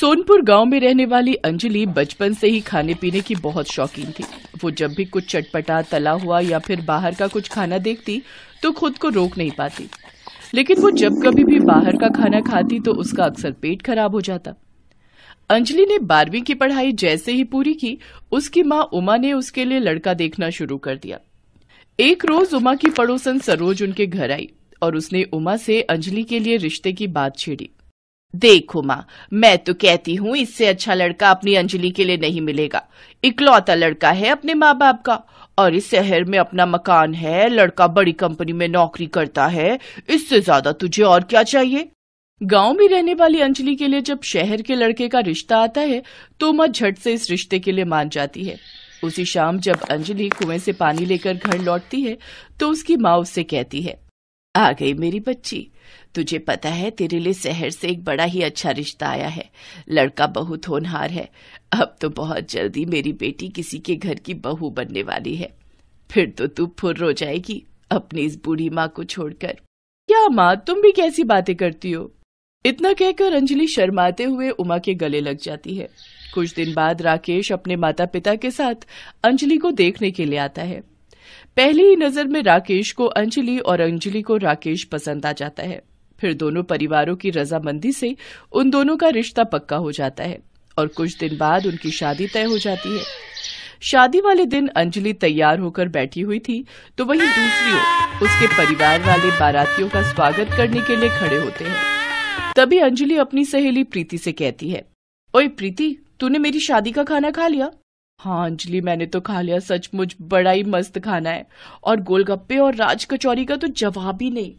सोनपुर गांव में रहने वाली अंजलि बचपन से ही खाने पीने की बहुत शौकीन थी वो जब भी कुछ चटपटा तला हुआ या फिर बाहर का कुछ खाना देखती तो खुद को रोक नहीं पाती लेकिन वो जब कभी भी बाहर का खाना खाती तो उसका अक्सर पेट खराब हो जाता अंजलि ने बारहवीं की पढ़ाई जैसे ही पूरी की उसकी माँ उमा ने उसके लिए लड़का देखना शुरू कर दिया एक रोज उमा की पड़ोसन सरोज उनके घर आई और उसने उमा से अंजलि के लिए रिश्ते की बात छेड़ी देखो माँ मैं तो कहती हूँ इससे अच्छा लड़का अपनी अंजलि के लिए नहीं मिलेगा इकलौता लड़का है अपने माँ बाप का और इस शहर में अपना मकान है लड़का बड़ी कंपनी में नौकरी करता है इससे ज्यादा तुझे और क्या चाहिए गांव में रहने वाली अंजलि के लिए जब शहर के लड़के का रिश्ता आता है तो माँ झट से इस रिश्ते के लिए मान जाती है उसी शाम जब अंजलि कुएं से पानी लेकर घर लौटती है तो उसकी माँ उससे कहती है आ गई मेरी बच्ची तुझे पता है तेरे लिए शहर से एक बड़ा ही अच्छा रिश्ता आया है लड़का बहुत होनहार है अब तो बहुत जल्दी मेरी बेटी किसी के घर की बहू बनने वाली है फिर तो तू फुर रो जाएगी अपनी इस बूढ़ी माँ को छोड़कर क्या माँ तुम भी कैसी बातें करती हो इतना कहकर अंजलि शर्माते हुए उमा के गले लग जाती है कुछ दिन बाद राकेश अपने माता पिता के साथ अंजलि को देखने के लिए आता है पहली ही नजर में राकेश को अंजलि और अंजलि को राकेश पसंद आ जाता है फिर दोनों परिवारों की रजामंदी से उन दोनों का रिश्ता पक्का हो जाता है और कुछ दिन बाद उनकी शादी तय हो जाती है शादी वाले दिन अंजलि तैयार होकर बैठी हुई थी तो वहीं दूसरी ओर उसके परिवार वाले बारातियों का स्वागत करने के लिए खड़े होते हैं तभी अंजलि अपनी सहेली प्रीति से कहती है ओए प्रीति तूने मेरी शादी का खाना खा लिया हाँ अंजलि मैंने तो खा लिया सचमुच बड़ा ही मस्त खाना है और गोलगप्पे और राज कचौरी का तो जवाब ही नहीं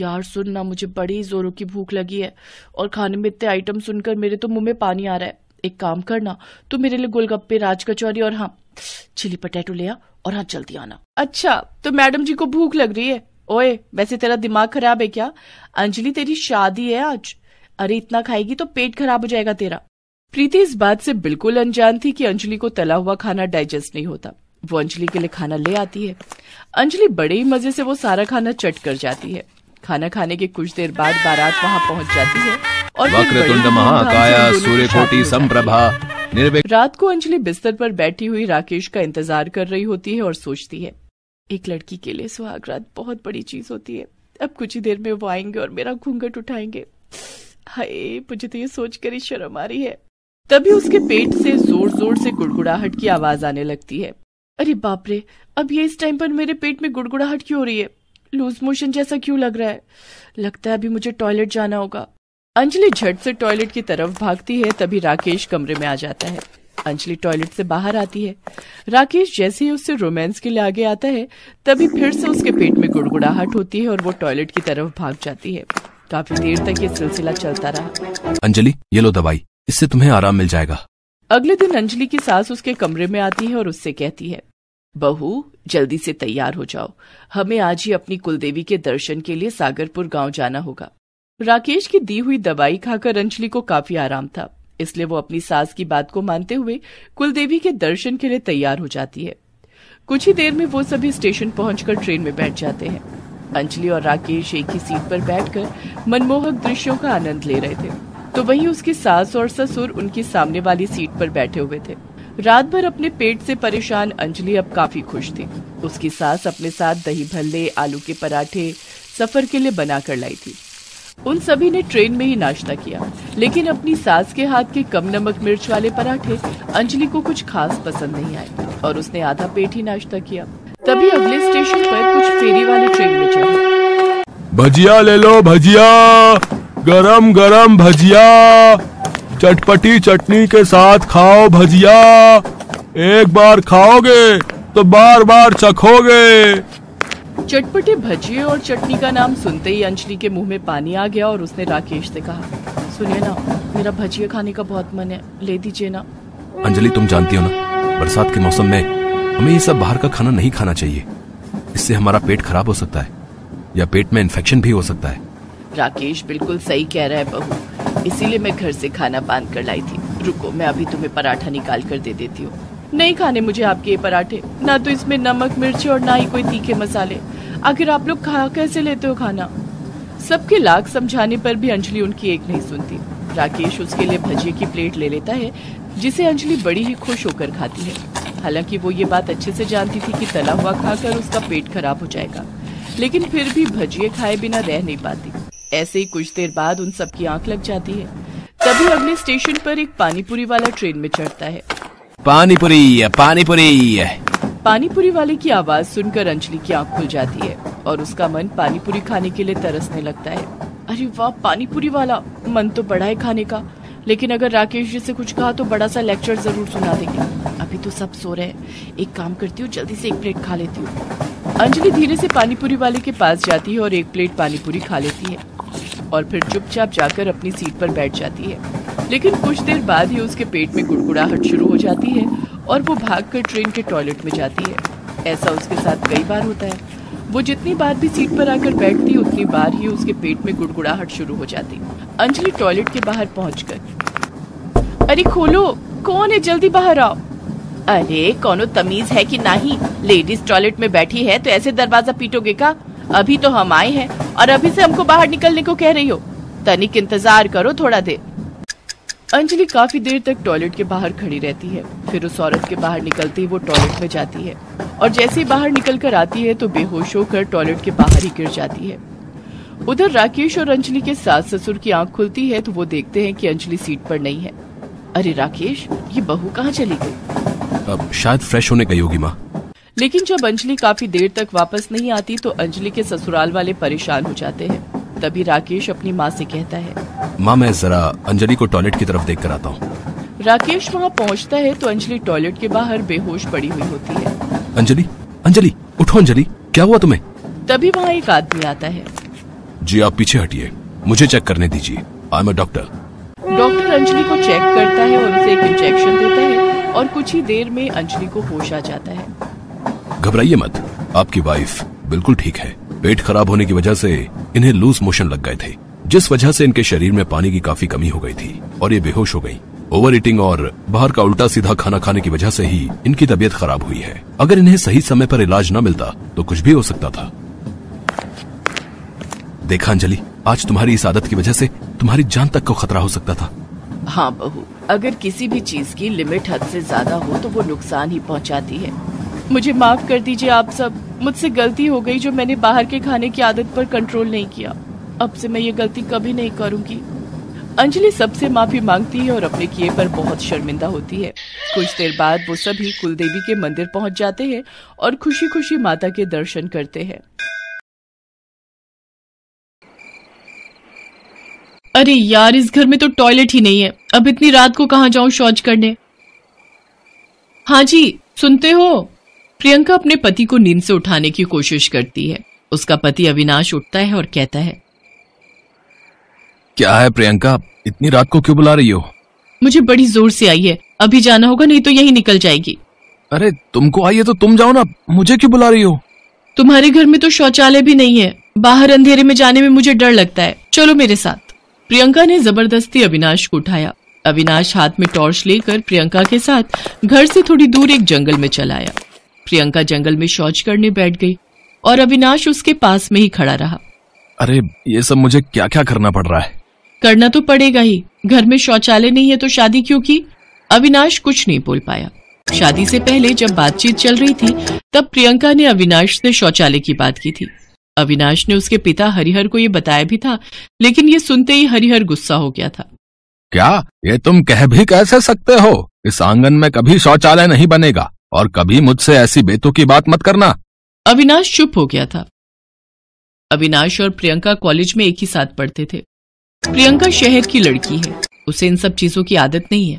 यार सुन ना मुझे बड़ी जोरों की भूख लगी है और खाने में इतने आइटम सुनकर मेरे तो मुंह में पानी आ रहा है एक काम करना तू मेरे लिए गोलगप्पे राज कचौरी और हाँ चिली पटेटो ले आ और हाँ जल्दी आना अच्छा तो मैडम जी को भूख लग रही है ओए वैसे तेरा दिमाग खराब है क्या अंजलि तेरी शादी है आज अरे इतना खाएगी तो पेट खराब हो जाएगा तेरा प्रीति इस बात से बिल्कुल अनजान थी कि अंजलि को तला हुआ खाना डाइजेस्ट नहीं होता वो अंजलि के लिए खाना ले आती है अंजलि बड़े ही मजे से वो सारा खाना चट कर जाती है खाना खाने के कुछ देर बाद बारात वहाँ पहुँच जाती है और महाकाया संप्रभा रात को अंजलि बिस्तर पर बैठी हुई राकेश का इंतजार कर रही होती है और सोचती है एक लड़की के लिए सुहाग रात बहुत बड़ी चीज होती है अब कुछ ही देर में वो आएंगे और मेरा घूंघट उठाएंगे हाय मुझे तो ये सोच कर ही शर्म आ रही है तभी उसके पेट से जोर जोर से गुड़गुड़ाहट की आवाज आने लगती है अरे बाप रे अब ये इस टाइम पर मेरे पेट में गुड़गुड़ाहट क्यों हो रही है लूज मोशन जैसा क्यों लग रहा है लगता है अभी मुझे टॉयलेट जाना होगा अंजलि झट से टॉयलेट की तरफ भागती है तभी राकेश कमरे में आ जाता है अंजलि टॉयलेट से बाहर आती है राकेश जैसे ही उससे रोमांस के लिए आगे आता है तभी फिर से उसके पेट में गुड़गुड़ाहट होती है और वो टॉयलेट की तरफ भाग जाती है काफी देर तक ये सिलसिला चलता रहा अंजलि ये लो दवाई इससे तुम्हें आराम मिल जाएगा अगले दिन अंजलि की सास उसके कमरे में आती है और उससे कहती है बहू जल्दी से तैयार हो जाओ हमें आज ही अपनी कुलदेवी के दर्शन के लिए सागरपुर गांव जाना होगा राकेश की दी हुई दवाई खाकर अंजलि को काफी आराम था इसलिए वो अपनी सास की बात को मानते हुए कुलदेवी के दर्शन के लिए तैयार हो जाती है कुछ ही देर में वो सभी स्टेशन पहुंचकर ट्रेन में बैठ जाते हैं अंजलि और राकेश एक ही सीट पर बैठकर मनमोहक दृश्यों का आनंद ले रहे थे तो वहीं उसकी सास और ससुर उनकी सामने वाली सीट पर बैठे हुए थे रात भर अपने पेट से परेशान अंजलि अब काफी खुश थी उसकी सास अपने साथ दही भल्ले आलू के पराठे सफर के लिए बना कर लाई थी उन सभी ने ट्रेन में ही नाश्ता किया लेकिन अपनी सास के हाथ के कम नमक मिर्च वाले पराठे अंजलि को कुछ खास पसंद नहीं आए और उसने आधा पेट ही नाश्ता किया तभी अगले स्टेशन पर कुछ फेरी वाले ट्रेन में चढ़े भजिया ले लो भजिया गरम गरम भजिया चटपटी चटनी के साथ खाओ भजिया एक बार खाओगे तो बार बार चखोगे चटपटी भजिए और चटनी का नाम सुनते ही अंजलि के मुंह में पानी आ गया और उसने राकेश से कहा सुनिए ना मेरा भजिया खाने का बहुत मन है ले दीजिए ना अंजलि तुम जानती हो ना बरसात के मौसम में हमें ये सब बाहर का खाना नहीं खाना चाहिए इससे हमारा पेट खराब हो सकता है या पेट में इन्फेक्शन भी हो सकता है राकेश बिल्कुल सही कह रहा है बहू इसीलिए मैं घर से खाना बांध कर लाई थी रुको मैं अभी तुम्हें पराठा निकाल कर दे देती हूँ नहीं खाने मुझे आपके ये पराठे ना तो इसमें नमक मिर्ची और ना ही कोई तीखे मसाले आखिर आप लोग खा कैसे लेते हो खाना सबके लाख समझाने पर भी अंजलि उनकी एक नहीं सुनती राकेश उसके लिए भजिए की प्लेट ले लेता है जिसे अंजलि बड़ी ही खुश होकर खाती है हालांकि वो ये बात अच्छे से जानती थी कि तला हुआ खाकर उसका पेट खराब हो जाएगा लेकिन फिर भी भजिए खाए बिना रह नहीं पाती ऐसे ही कुछ देर बाद उन सबकी आंख लग जाती है तभी अगले स्टेशन पर एक पानीपुरी वाला ट्रेन में चढ़ता है पानीपुरी पानीपुरी पानीपुरी वाले की आवाज सुनकर अंजलि की आंख खुल जाती है और उसका मन पानीपुरी खाने के लिए तरसने लगता है अरे वाह पानीपुरी वाला मन तो बड़ा है खाने का लेकिन अगर राकेश जी से कुछ कहा तो बड़ा सा लेक्चर जरूर सुना देंगे अभी तो सब सो रहे हैं एक काम करती हूँ जल्दी से एक प्लेट खा लेती हूँ अंजलि धीरे से पानीपुरी वाले के पास जाती है और एक प्लेट पानीपुरी खा लेती है और फिर चुपचाप जाकर अपनी सीट पर बैठ जाती है लेकिन कुछ देर बाद ही उसके पेट में गुड़गुड़ाहट शुरू हो जाती है और वो कर ट्रेन के टॉयलेट में जाती है ऐसा उसके साथ कई बार होता है वो जितनी बार भी सीट पर आकर बैठती उतनी बार ही उसके पेट में गुड़गुड़ाहट शुरू हो जाती अंजलि टॉयलेट के बाहर पहुँच कर अरे खोलो कौन है जल्दी बाहर आओ अरे कौनो तमीज है कि नहीं लेडीज टॉयलेट में बैठी है तो ऐसे दरवाजा पीटोगे का अभी तो हम आए हैं और अभी से हमको बाहर निकलने को कह रही हो तनिक इंतजार करो थोड़ा देर अंजलि काफी देर तक टॉयलेट के बाहर खड़ी रहती है फिर उस औरत के बाहर निकलते ही वो टॉयलेट में जाती है और जैसे ही बाहर निकल कर आती है तो बेहोश होकर टॉयलेट के बाहर ही गिर जाती है उधर राकेश और अंजलि के सास ससुर की आंख खुलती है तो वो देखते हैं कि अंजलि सीट पर नहीं है अरे राकेश ये बहू कहाँ चली गई अब शायद फ्रेश होने गई होगी माँ लेकिन जब अंजलि काफी देर तक वापस नहीं आती तो अंजलि के ससुराल वाले परेशान हो जाते हैं तभी राकेश अपनी माँ से कहता है माँ मैं जरा अंजलि को टॉयलेट की तरफ देख कर आता हूँ राकेश वहाँ पहुँचता है तो अंजलि टॉयलेट के बाहर बेहोश पड़ी हुई होती है अंजलि अंजलि उठो अंजलि क्या हुआ तुम्हें तभी वहाँ एक आदमी आता है जी आप पीछे हटिए मुझे चेक करने दीजिए I am doctor doctor Anjali को चेक करता है और उसे एक इंजेक्शन देता है और कुछ ही देर में अंजलि को होश आ जाता है घबराइए मत आपकी वाइफ बिल्कुल ठीक है पेट खराब होने की वजह से इन्हें लूज मोशन लग गए थे जिस वजह से इनके शरीर में पानी की काफी कमी हो गई थी और ये बेहोश हो गयी ओवर ईटिंग और बाहर का उल्टा सीधा खाना खाने की वजह से ही इनकी तबीयत खराब हुई है अगर इन्हें सही समय पर इलाज न मिलता तो कुछ भी हो सकता था देखा अंजलि आज तुम्हारी इस आदत की वजह से तुम्हारी जान तक को खतरा हो सकता था हाँ बहू अगर किसी भी चीज की लिमिट हद से ज्यादा हो तो वो नुकसान ही पहुंचाती है मुझे माफ़ कर दीजिए आप सब मुझसे गलती हो गई जो मैंने बाहर के खाने की आदत पर कंट्रोल नहीं किया अब से मैं ये गलती कभी नहीं करूँगी अंजलि सबसे माफी मांगती है और अपने किए पर बहुत शर्मिंदा होती है कुछ देर बाद वो सभी कुलदेवी के मंदिर पहुंच जाते हैं और खुशी खुशी माता के दर्शन करते हैं अरे यार इस घर में तो टॉयलेट ही नहीं है अब इतनी रात को कहाँ जाऊं शौच करने हाँ जी सुनते हो प्रियंका अपने पति को नींद से उठाने की कोशिश करती है उसका पति अविनाश उठता है और कहता है क्या है प्रियंका इतनी रात को क्यों बुला रही हो मुझे बड़ी जोर से आई है अभी जाना होगा नहीं तो यही निकल जाएगी अरे तुमको आई है तो तुम जाओ ना मुझे क्यों बुला रही हो तुम्हारे घर में तो शौचालय भी नहीं है बाहर अंधेरे में जाने में मुझे डर लगता है चलो मेरे साथ प्रियंका ने जबरदस्ती अविनाश को उठाया अविनाश हाथ में टॉर्च लेकर प्रियंका के साथ घर से थोड़ी दूर एक जंगल में चलाया प्रियंका जंगल में शौच करने बैठ गई और अविनाश उसके पास में ही खड़ा रहा अरे ये सब मुझे क्या क्या करना पड़ रहा है करना तो पड़ेगा ही घर में शौचालय नहीं है तो शादी क्यों की अविनाश कुछ नहीं बोल पाया शादी से पहले जब बातचीत चल रही थी तब प्रियंका ने अविनाश से शौचालय की बात की थी अविनाश ने उसके पिता हरिहर को ये बताया भी था लेकिन ये सुनते ही हरिहर गुस्सा हो गया था क्या ये तुम कह भी कैसे सकते हो इस आंगन में कभी शौचालय नहीं बनेगा और कभी मुझसे ऐसी बेतों की बात मत करना अविनाश चुप हो गया था अविनाश और प्रियंका कॉलेज में एक ही साथ पढ़ते थे प्रियंका शहर की लड़की है उसे इन सब चीजों की आदत नहीं है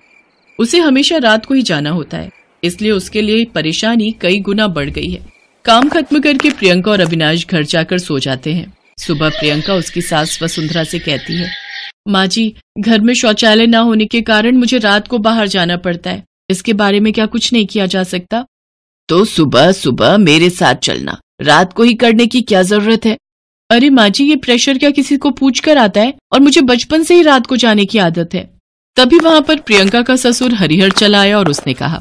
उसे हमेशा रात को ही जाना होता है इसलिए उसके लिए परेशानी कई गुना बढ़ गई है काम खत्म करके प्रियंका और अविनाश घर जाकर सो जाते हैं सुबह प्रियंका उसकी सास वसुंधरा से कहती है माँ जी घर में शौचालय न होने के कारण मुझे रात को बाहर जाना पड़ता है इसके बारे में क्या कुछ नहीं किया जा सकता तो सुबह सुबह मेरे साथ चलना रात को ही करने की क्या जरूरत है अरे माँ जी ये प्रेशर क्या किसी को पूछ कर आता है और मुझे बचपन से ही रात को जाने की आदत है तभी वहाँ पर प्रियंका का ससुर हरिहर चला आया और उसने कहा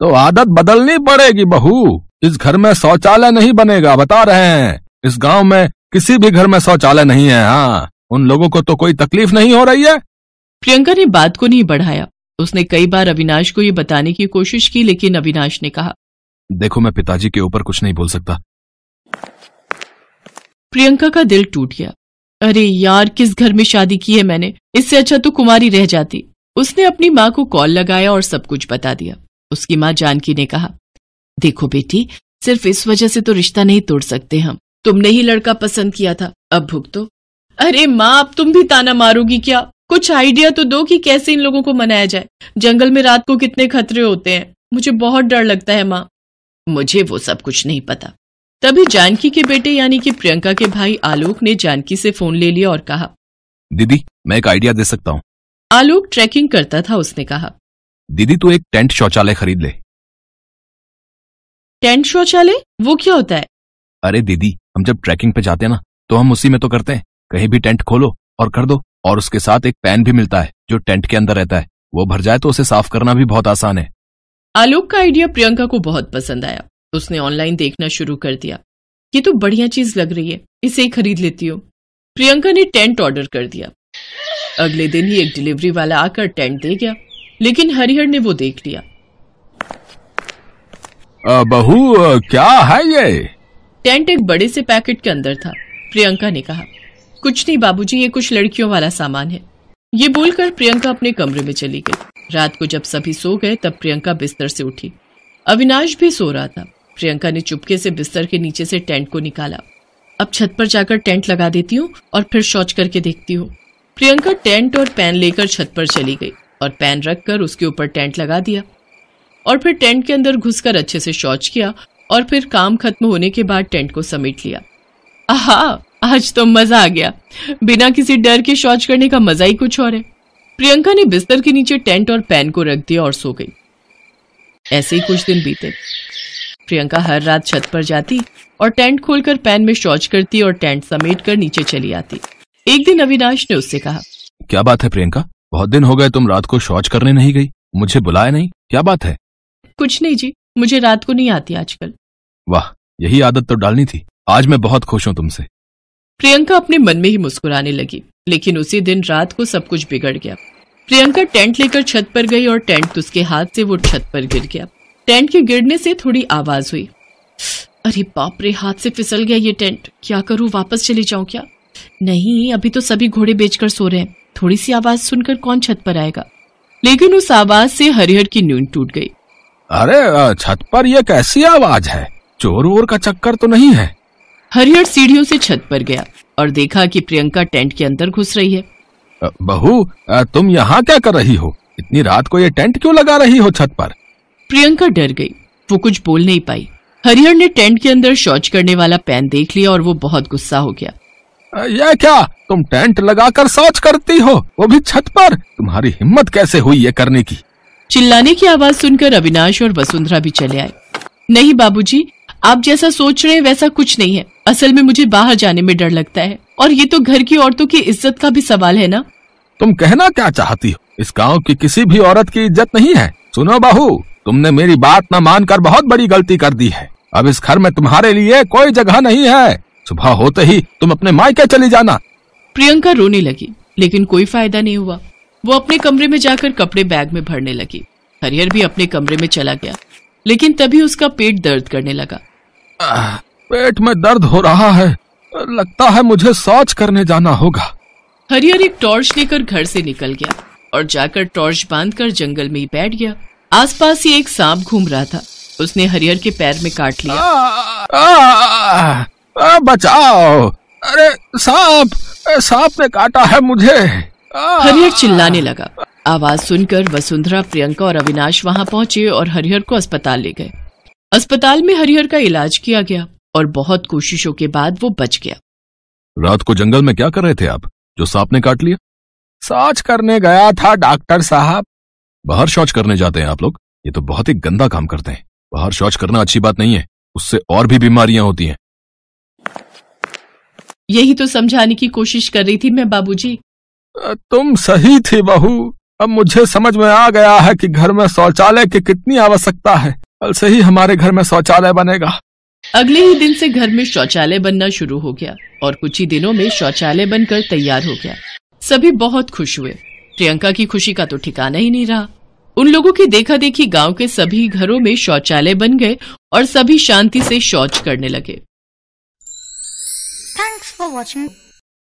तो आदत बदलनी पड़ेगी बहू इस घर में शौचालय नहीं बनेगा बता रहे हैं इस गांव में किसी भी घर में शौचालय नहीं है हाँ उन लोगों को तो कोई तकलीफ नहीं हो रही है प्रियंका ने बात को नहीं बढ़ाया उसने कई बार अविनाश को यह बताने की कोशिश की लेकिन अविनाश ने कहा देखो मैं पिताजी के ऊपर कुछ नहीं बोल सकता प्रियंका का दिल टूट गया अरे यार किस घर में शादी की है मैंने इससे अच्छा तो कुमारी रह जाती उसने अपनी माँ को कॉल लगाया और सब कुछ बता दिया उसकी माँ जानकी ने कहा देखो बेटी सिर्फ इस वजह से तो रिश्ता नहीं तोड़ सकते हम तुमने ही लड़का पसंद किया था अब भुगतो अरे माँ अब तुम भी ताना मारोगी क्या कुछ आइडिया तो दो कि कैसे इन लोगों को मनाया जाए जंगल में रात को कितने खतरे होते हैं मुझे बहुत डर लगता है माँ मुझे वो सब कुछ नहीं पता तभी जानकी के बेटे यानी कि प्रियंका के भाई आलोक ने जानकी से फोन ले लिया और कहा दीदी मैं एक आइडिया दे सकता हूँ आलोक ट्रैकिंग करता था उसने कहा दीदी तू एक टेंट शौचालय खरीद ले टेंट शौचालय वो क्या होता है अरे दीदी हम जब ट्रैकिंग पे जाते हैं ना तो हम उसी में तो करते हैं कहीं भी टेंट खोलो और कर दो और उसके साथ एक पैन भी मिलता है जो टेंट के अंदर रहता है वो भर जाए तो उसे साफ करना भी बहुत आसान है आलोक का आइडिया प्रियंका को बहुत पसंद आया उसने ऑनलाइन देखना शुरू कर दिया ये तो बढ़िया चीज लग रही है इसे ही खरीद लेती हूँ प्रियंका ने टेंट ऑर्डर कर दिया अगले दिन ही एक डिलीवरी वाला आकर टेंट दे गया लेकिन हरिहर ने वो देख लिया बहू क्या है ये टेंट एक बड़े से पैकेट के अंदर था प्रियंका ने कहा कुछ नहीं बाबूजी ये कुछ लड़कियों वाला सामान है ये बोलकर प्रियंका अपने कमरे में चली गई रात को जब सभी सो गए तब प्रियंका बिस्तर से उठी अविनाश भी सो रहा था प्रियंका ने चुपके से बिस्तर के नीचे से टेंट को निकाला अब छत पर जाकर टेंट लगा देती हूँ और फिर शौच करके देखती हूँ प्रियंका टेंट और पैन लेकर छत पर चली गई और पैन रख कर उसके ऊपर टेंट लगा दिया और फिर टेंट के अंदर घुसकर अच्छे से शौच किया और फिर काम खत्म होने के बाद टेंट को समेट लिया आहा आज तो मजा आ गया बिना किसी डर के शौच करने का मजा ही कुछ और है प्रियंका ने बिस्तर के नीचे टेंट और पैन को रख दिया और सो गई ऐसे ही कुछ दिन बीते प्रियंका हर रात छत पर जाती और टेंट खोलकर पैन में शौच करती और टेंट समेट कर नीचे चली आती एक दिन अविनाश ने उससे कहा क्या बात है प्रियंका बहुत दिन हो गए तुम रात को शौच करने नहीं गई मुझे बुलाया नहीं क्या बात है कुछ नहीं जी मुझे रात को नहीं आती आजकल वाह यही आदत तो डालनी थी आज मैं बहुत खुश हूँ तुमसे प्रियंका अपने मन में ही मुस्कुराने लगी लेकिन उसी दिन रात को सब कुछ बिगड़ गया प्रियंका टेंट लेकर छत पर गई और टेंट तो उसके हाथ से वो छत पर गिर गया टेंट के गिरने से थोड़ी आवाज हुई अरे बाप रे हाथ से फिसल गया ये टेंट क्या करूं वापस चले जाऊं क्या नहीं अभी तो सभी घोड़े बेचकर सो रहे हैं थोड़ी सी आवाज सुनकर कौन छत पर आएगा लेकिन उस आवाज से हरिहर की नींद टूट गई अरे छत पर यह कैसी आवाज है चोर वोर का चक्कर तो नहीं है हरिहर सीढ़ियों से छत पर गया और देखा कि प्रियंका टेंट के अंदर घुस रही है बहू तुम यहाँ क्या कर रही हो इतनी रात को ये टेंट क्यों लगा रही हो छत पर प्रियंका डर गई वो कुछ बोल नहीं पाई हरिहर ने टेंट के अंदर शौच करने वाला पैन देख लिया और वो बहुत गुस्सा हो गया यह क्या तुम टेंट लगाकर शौच करती हो वो भी छत पर तुम्हारी हिम्मत कैसे हुई ये करने की चिल्लाने की आवाज सुनकर अविनाश और वसुंधरा भी चले आए नहीं बाबूजी, आप जैसा सोच रहे हैं वैसा कुछ नहीं है असल में मुझे बाहर जाने में डर लगता है और ये तो घर की औरतों की इज्जत का भी सवाल है ना तुम कहना क्या चाहती हो इस गाँव की किसी भी औरत की इज्जत नहीं है सुनो बाहू तुमने मेरी बात न मानकर बहुत बड़ी गलती कर दी है अब इस घर में तुम्हारे लिए कोई जगह नहीं है सुबह होते ही तुम अपने मायके चली जाना प्रियंका रोने लगी लेकिन कोई फायदा नहीं हुआ वो अपने कमरे में जाकर कपड़े बैग में भरने लगी हरिहर भी अपने कमरे में चला गया लेकिन तभी उसका पेट दर्द करने लगा पेट में दर्द हो रहा है लगता है मुझे शौच करने जाना होगा हरिहर एक टॉर्च लेकर घर से निकल गया और जाकर टॉर्च बांधकर जंगल में ही बैठ गया आसपास ही एक सांप घूम रहा था उसने हरिहर के पैर में काट लिया आ, आ, आ, बचाओ अरे सांप सांप ने काटा है मुझे हरिहर चिल्लाने लगा आवाज सुनकर वसुंधरा प्रियंका और अविनाश वहाँ पहुँचे और हरिहर को अस्पताल ले गए अस्पताल में हरिहर का इलाज किया गया और बहुत कोशिशों के बाद वो बच गया रात को जंगल में क्या कर रहे थे आप जो सांप ने काट लिया शौच करने गया था डॉक्टर साहब बाहर शौच करने जाते हैं आप लोग ये तो बहुत ही गंदा काम करते हैं बाहर शौच करना अच्छी बात नहीं है उससे और भी बीमारियां होती हैं यही तो समझाने की कोशिश कर रही थी मैं बाबूजी तुम सही थी बहू अब मुझे समझ में आ गया है कि घर में शौचालय की कितनी आवश्यकता है कल से ही हमारे घर में शौचालय बनेगा अगले ही दिन से घर में शौचालय बनना शुरू हो गया और कुछ ही दिनों में शौचालय बनकर तैयार हो गया सभी बहुत खुश हुए प्रियंका की खुशी का तो ठिकाना ही नहीं रहा उन लोगों की देखा देखी गांव के सभी घरों में शौचालय बन गए और सभी शांति से शौच करने लगे थैंक्स फॉर वॉचिंग